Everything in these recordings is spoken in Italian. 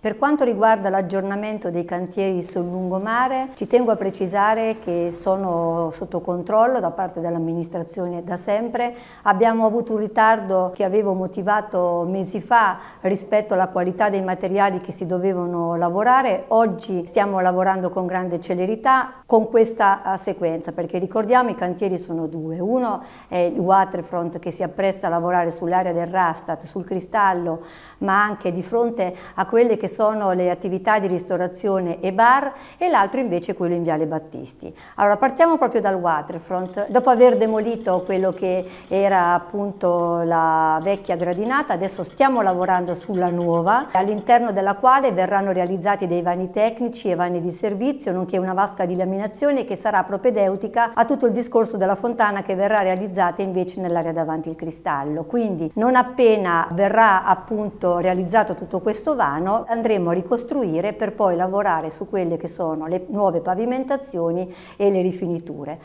Per quanto riguarda l'aggiornamento dei cantieri sul lungomare, ci tengo a precisare che sono sotto controllo da parte dell'amministrazione da sempre. Abbiamo avuto un ritardo che avevo motivato mesi fa rispetto alla qualità dei materiali che si dovevano lavorare. Oggi stiamo lavorando con grande celerità con questa sequenza, perché ricordiamo i cantieri sono due. Uno è il Waterfront che si appresta a lavorare sull'area del Rastat, sul cristallo, ma anche di fronte a quelle che che sono le attività di ristorazione e bar e l'altro invece quello in Viale Battisti. Allora partiamo proprio dal waterfront, dopo aver demolito quello che era appunto la vecchia gradinata, adesso stiamo lavorando sulla nuova, all'interno della quale verranno realizzati dei vani tecnici e vani di servizio, nonché una vasca di laminazione che sarà propedeutica a tutto il discorso della fontana che verrà realizzata invece nell'area davanti il cristallo. Quindi non appena verrà appunto realizzato tutto questo vano, andremo a ricostruire per poi lavorare su quelle che sono le nuove pavimentazioni e le rifiniture.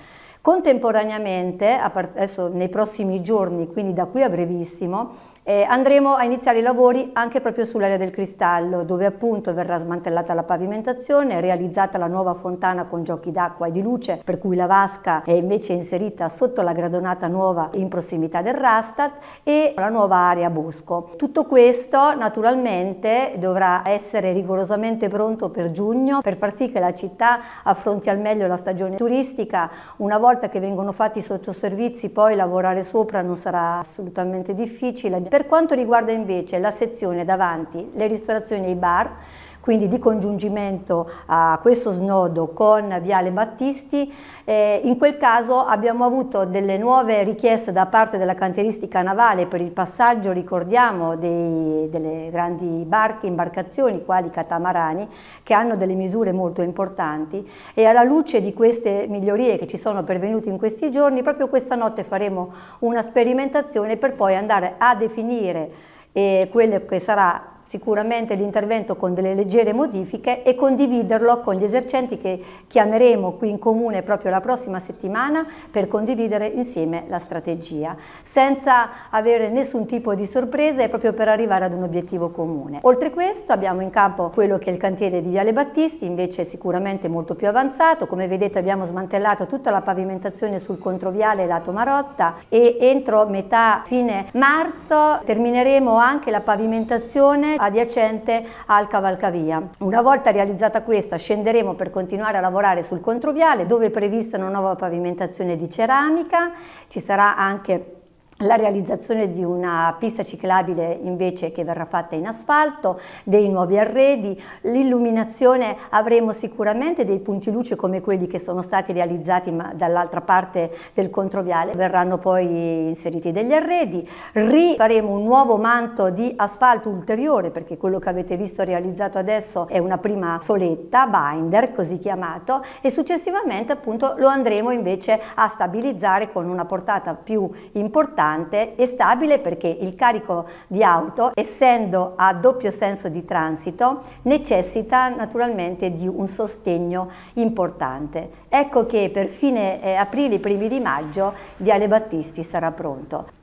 Contemporaneamente, adesso nei prossimi giorni, quindi da qui a brevissimo, eh, andremo a iniziare i lavori anche proprio sull'area del cristallo, dove appunto verrà smantellata la pavimentazione, realizzata la nuova fontana con giochi d'acqua e di luce, per cui la vasca è invece inserita sotto la gradonata nuova in prossimità del Rastat e la nuova area bosco. Tutto questo naturalmente dovrà essere rigorosamente pronto per giugno per far sì che la città affronti al meglio la stagione turistica una volta volta che vengono fatti i sottoservizi poi lavorare sopra non sarà assolutamente difficile. Per quanto riguarda invece la sezione davanti, le ristorazioni e i bar, quindi di congiungimento a questo snodo con Viale Battisti. Eh, in quel caso abbiamo avuto delle nuove richieste da parte della canteristica navale per il passaggio, ricordiamo, dei, delle grandi barche, imbarcazioni, quali catamarani, che hanno delle misure molto importanti e alla luce di queste migliorie che ci sono pervenute in questi giorni, proprio questa notte faremo una sperimentazione per poi andare a definire eh, quello che sarà sicuramente l'intervento con delle leggere modifiche e condividerlo con gli esercenti che chiameremo qui in comune proprio la prossima settimana per condividere insieme la strategia, senza avere nessun tipo di sorprese proprio per arrivare ad un obiettivo comune. Oltre questo abbiamo in campo quello che è il cantiere di Viale Battisti, invece sicuramente molto più avanzato, come vedete abbiamo smantellato tutta la pavimentazione sul controviale lato Marotta e entro metà fine marzo termineremo anche la pavimentazione adiacente al cavalcavia. Una volta realizzata questa scenderemo per continuare a lavorare sul controviale dove è prevista una nuova pavimentazione di ceramica, ci sarà anche la realizzazione di una pista ciclabile invece che verrà fatta in asfalto, dei nuovi arredi, l'illuminazione avremo sicuramente dei punti luce come quelli che sono stati realizzati ma dall'altra parte del controviale, verranno poi inseriti degli arredi, rifaremo un nuovo manto di asfalto ulteriore perché quello che avete visto realizzato adesso è una prima soletta, binder così chiamato e successivamente appunto lo andremo invece a stabilizzare con una portata più importante importante e stabile perché il carico di auto, essendo a doppio senso di transito, necessita naturalmente di un sostegno importante. Ecco che per fine eh, aprile, primi di maggio, Viale Battisti sarà pronto.